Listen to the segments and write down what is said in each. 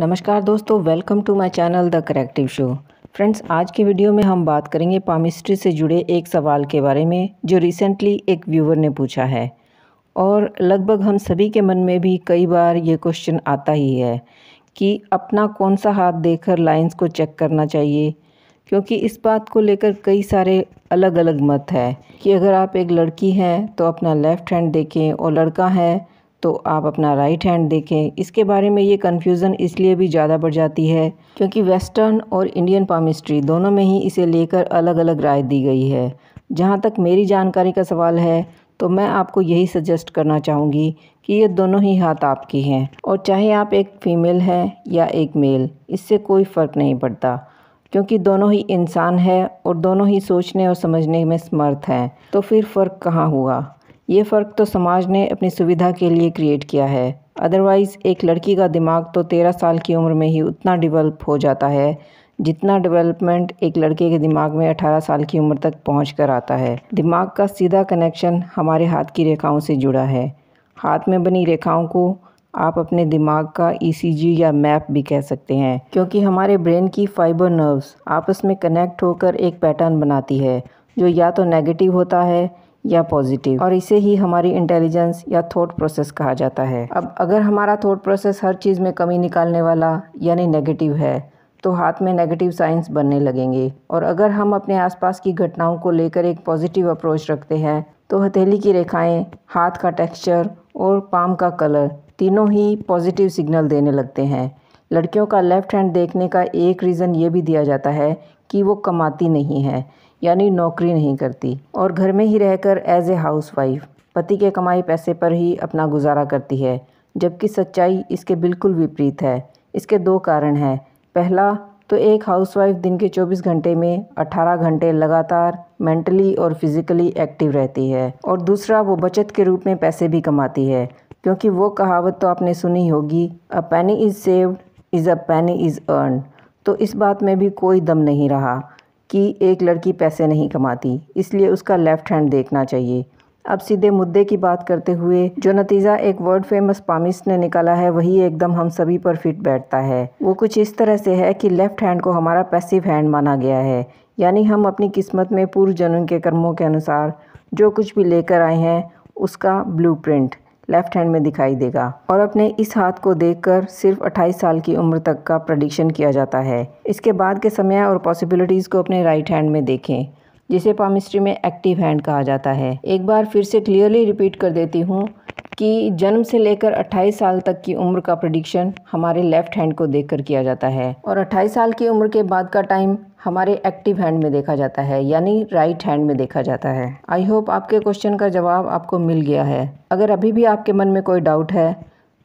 नमस्कार दोस्तों welcome to my channel the corrective show friends आज की वीडियो में हम बात करेंगे पामिस्ट्री से जुड़े एक सवाल के बारे में जो रिसेंटली एक व्यूवर ने पूछा है और लगभग हम सभी के मन में भी कई बार ये क्वेश्चन आता ही है कि अपना कौन सा हाथ देखकर लाइंस को चेक करना चाहिए क्योंकि इस बात को लेकर कई सारे अलग अलग मत है कि अगर आप एक लड़की हैं तो अपना लेफ़्ट हैंड देखें और लड़का है तो आप अपना राइट हैंड देखें इसके बारे में ये कन्फ्यूज़न इसलिए भी ज़्यादा बढ़ जाती है क्योंकि वेस्टर्न और इंडियन पामिस्ट्री दोनों में ही इसे लेकर अलग अलग राय दी गई है जहाँ तक मेरी जानकारी का सवाल है तो मैं आपको यही सजेस्ट करना चाहूँगी कि ये दोनों ही हाथ आपके हैं और चाहे आप एक फ़ीमेल हैं या एक मेल इससे कोई फ़र्क नहीं पड़ता क्योंकि दोनों ही इंसान है और दोनों ही सोचने और समझने में समर्थ हैं तो फिर फ़र्क कहाँ हुआ ये फ़र्क तो समाज ने अपनी सुविधा के लिए क्रिएट किया है अदरवाइज़ एक लड़की का दिमाग तो तेरह साल की उम्र में ही उतना डिवेल्प हो जाता है जितना डेवलपमेंट एक लड़के के दिमाग में 18 साल की उम्र तक पहुँच कर आता है दिमाग का सीधा कनेक्शन हमारे हाथ की रेखाओं से जुड़ा है हाथ में बनी रेखाओं को आप अपने दिमाग का ईसीजी e या मैप भी कह सकते हैं क्योंकि हमारे ब्रेन की फाइबर नर्व्स आपस में कनेक्ट होकर एक पैटर्न बनाती है जो या तो नेगेटिव होता है या पॉजिटिव और इसे ही हमारी इंटेलिजेंस या थॉट प्रोसेस कहा जाता है अब अगर हमारा थॉट प्रोसेस हर चीज़ में कमी निकालने वाला यानी नेगेटिव है तो हाथ में नेगेटिव साइंस बनने लगेंगे और अगर हम अपने आसपास की घटनाओं को लेकर एक पॉजिटिव अप्रोच रखते हैं तो हथेली की रेखाएं, हाथ का टेक्सचर और पाम का कलर तीनों ही पॉजिटिव सिग्नल देने लगते हैं लड़कियों का लेफ़्ट हैंड देखने का एक रीज़न ये भी दिया जाता है कि वो कमाती नहीं है यानी नौकरी नहीं करती और घर में ही रहकर एज ए हाउस वाइफ पति के कमाई पैसे पर ही अपना गुजारा करती है जबकि सच्चाई इसके बिल्कुल विपरीत है इसके दो कारण हैं पहला तो एक हाउसवाइफ दिन के 24 घंटे में 18 घंटे लगातार मेंटली और फिज़िकली एक्टिव रहती है और दूसरा वो बचत के रूप में पैसे भी कमाती है क्योंकि वो कहावत तो आपने सुनी होगी अ पैनी इज़ सेव्ड इज़ अ पैनी इज़ अर्न तो इस बात में भी कोई दम नहीं रहा कि एक लड़की पैसे नहीं कमाती इसलिए उसका लेफ़्ट हैंड देखना चाहिए अब सीधे मुद्दे की बात करते हुए जो नतीजा एक वर्ल्ड फेमस पामिस्ट ने निकाला है वही एकदम हम सभी पर फिट बैठता है वो कुछ इस तरह से है कि लेफ़्ट हैंड को हमारा पैसिव हैंड माना गया है यानी हम अपनी किस्मत में पूर्व जन्म के कर्मों के अनुसार जो कुछ भी लेकर आए हैं उसका ब्लूप्रिंट लेफ्ट हैंड में दिखाई देगा और अपने इस हाथ को देखकर सिर्फ 28 साल की उम्र तक का प्रडिक्शन किया जाता है इसके बाद के समय और पॉसिबिलिटीज़ को अपने राइट हैंड में देखें जिसे पामिस्ट्री में एक्टिव हैंड कहा जाता है एक बार फिर से क्लियरली रिपीट कर देती हूँ कि जन्म से लेकर 28 साल तक की उम्र का प्रडिक्शन हमारे लेफ्ट हैंड को देखकर किया जाता है और 28 साल की उम्र के बाद का टाइम हमारे एक्टिव हैंड में देखा जाता है यानी राइट हैंड में देखा जाता है आई होप आपके क्वेश्चन का जवाब आपको मिल गया है अगर अभी भी आपके मन में कोई डाउट है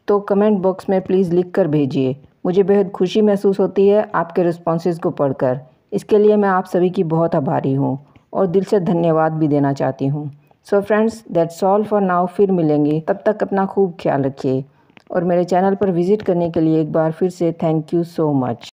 तो कमेंट बॉक्स में प्लीज़ लिख कर भेजिए मुझे बेहद खुशी महसूस होती है आपके रिस्पॉन्स को पढ़कर इसके लिए मैं आप सभी की बहुत आभारी हूँ और दिल से धन्यवाद भी देना चाहती हूँ so friends that's all for now फिर मिलेंगे तब तक अपना खूब ख्याल रखिए और मेरे चैनल पर विज़िट करने के लिए एक बार फिर से थैंक यू सो मच